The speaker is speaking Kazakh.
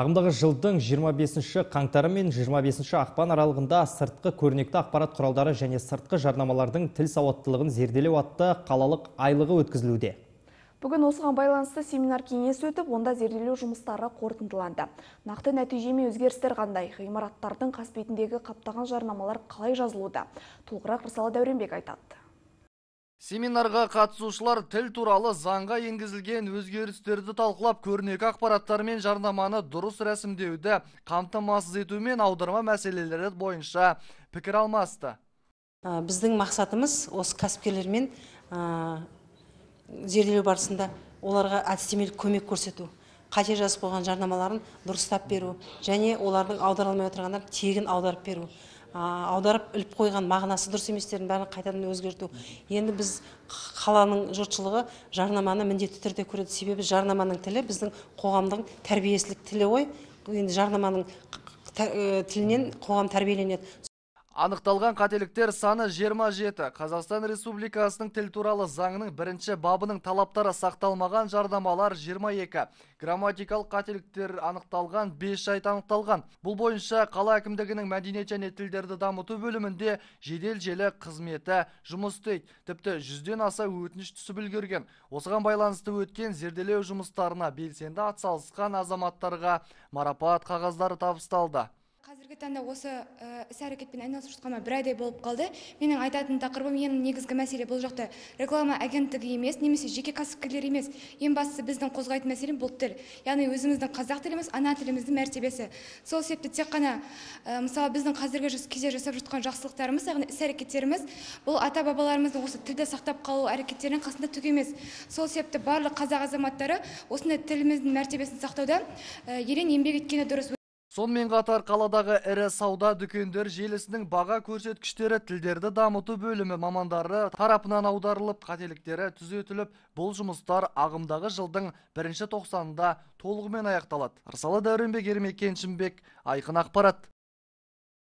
Ағымдағы жылдың 25 қаңтары мен 25 ақпан аралығында сыртқы көрнекті ақпарат құралдары және сыртқы жарнамалардың тіл сауаттылығын зерделеу атты қалалық айлығы өткізілуде. Бүгін осыған байланысты семинар кеңес өтіп, онда зерделеу жұмыстары қорытындыланды. Нақты нәтижеме өзгерістер қандай, ғимараттардың қасбетіндегі қаптаған жарнамалар қалай жазылуда? Толығырақ Рысалы Дәуренбек айтады. Семинарға қатысушылар тіл туралы заңға енгізілген өзгерістерді талқылап көрнекі ақпараттар мен жарнаманы дұрыс рәсімдеуді қамтамасыз ету мен аударма мәселелері бойынша пікір алмасты. біздің мақсатымыз осы кәсіпкерлермен ә, зерделеу барысында оларға әдістемелік көмек көрсету қате жазып қойған жарнамаларын дұрыстап беру және олардың аударылмай отырғандарын тегін аударып беру аударып іліп қойған мағынасы дұрыс еместерін бәрін қайтадан өзгерту енді біз қаланың жұртшылығы жарнаманы міндетті түрде көреді себебі жарнаманың тілі біздің қоғамдың тәрбиесілік тілі ғой енді жарнаманың тілінен қоғам тәрбиеленеді Анықталған қателіктер саны 27. Қазақстан Республикасының тіл туралы заңының бірінші бабының талаптары сақталмаған жардамалар 22. Грамматикалық қателіктер анықталған 5 жайт анықталған. Бұл бойынша қала әкімдігінің мәдениет және тілдерді дамыту бөлімінде жедел желі қызметі жұмыс істейді. Тіпті жүзден аса өтініш түсіп үлгерген. Осыған байланысты өткен зерделеу жұмыстарына белсенді атсалысқан азаматтарға марапат қағаздары табысталды қазіргі таңда осы іс әрекетпен айналысып жатқаныма бір айдай болып қалды менің айтатын тақырыбым ең негізгі мәселе бұл жақта реклама агенттігі емес немесе жеке кәсіпкерлер емес ең бастысы біздің қозғайтын мәселе бұл тіл яғни өзіміздің қазақ тіліміз ана тіліміздің мәртебесі сол себепті тек қана ә, мысалы біздің қазіргі кезде жасап жатқан жақсылықтарымыз яғни іс әрекеттеріміз бұл ата бабаларымыздың осы тілді сақтап қалу әрекеттерінің қасында түк емес сол себепті барлық қазақ азаматтары осындай тіліміздің мәртебесін сақтауда ерен еңбек еткені дұрыс сонымен қатар қаладағы ірі сауда дүкендер желісінің баға көрсеткіштері тілдерді дамыту бөлімі мамандары тарапынан аударылып қателіктері түзетіліп бұл жұмыстар ағымдағы жылдың бірінші тоқсанында толығымен аяқталады ырсалы дәуренбек ермек кеншімбек айқын ақпарат